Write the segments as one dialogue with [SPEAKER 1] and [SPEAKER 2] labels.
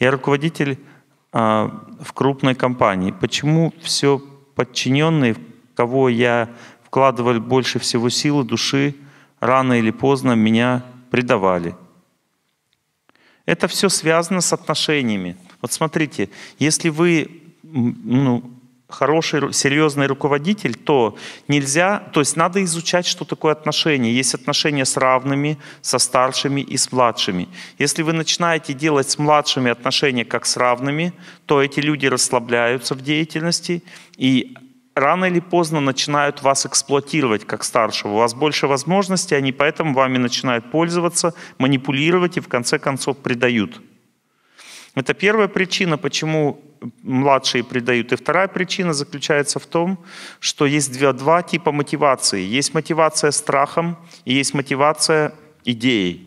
[SPEAKER 1] Я руководитель э, в крупной компании. Почему все подчиненные, в кого я вкладывал больше всего силы, души, рано или поздно меня предавали? Это все связано с отношениями. Вот смотрите, если вы ну, хороший, серьезный руководитель, то нельзя, то есть надо изучать, что такое отношения. Есть отношения с равными, со старшими и с младшими. Если вы начинаете делать с младшими отношения как с равными, то эти люди расслабляются в деятельности и рано или поздно начинают вас эксплуатировать как старшего. У вас больше возможностей, они поэтому вами начинают пользоваться, манипулировать и в конце концов предают. Это первая причина, почему младшие предают. И вторая причина заключается в том, что есть два, два типа мотивации. Есть мотивация страхом и есть мотивация идеей.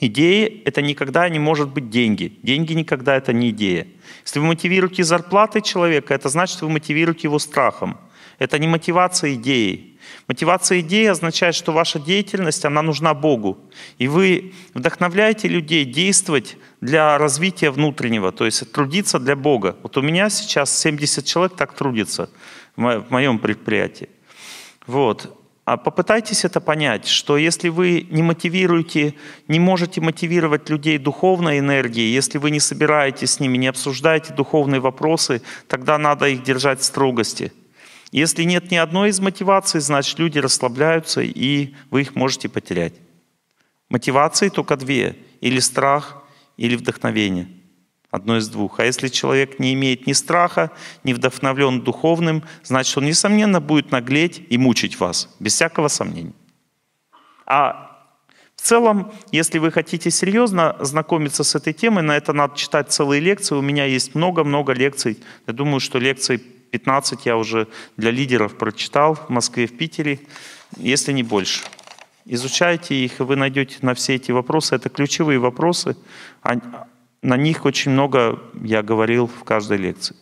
[SPEAKER 1] Идеи – это никогда не может быть деньги. Деньги никогда это не идея. Если вы мотивируете зарплатой человека, это значит, что вы мотивируете его страхом. Это не мотивация идеи. Мотивация идеи означает, что ваша деятельность, она нужна Богу. И вы вдохновляете людей действовать для развития внутреннего, то есть трудиться для Бога. Вот у меня сейчас 70 человек так трудится в моем предприятии. Вот. А попытайтесь это понять, что если вы не мотивируете, не можете мотивировать людей духовной энергией, если вы не собираетесь с ними, не обсуждаете духовные вопросы, тогда надо их держать в строгости – если нет ни одной из мотиваций, значит люди расслабляются, и вы их можете потерять. Мотивации только две. Или страх, или вдохновение. Одно из двух. А если человек не имеет ни страха, не вдохновлен духовным, значит он, несомненно, будет наглеть и мучить вас, без всякого сомнения. А в целом, если вы хотите серьезно знакомиться с этой темой, на это надо читать целые лекции. У меня есть много-много лекций. Я думаю, что лекции 15 я уже для лидеров прочитал в Москве, в Питере, если не больше. Изучайте их, и вы найдете на все эти вопросы. Это ключевые вопросы. На них очень много я говорил в каждой лекции.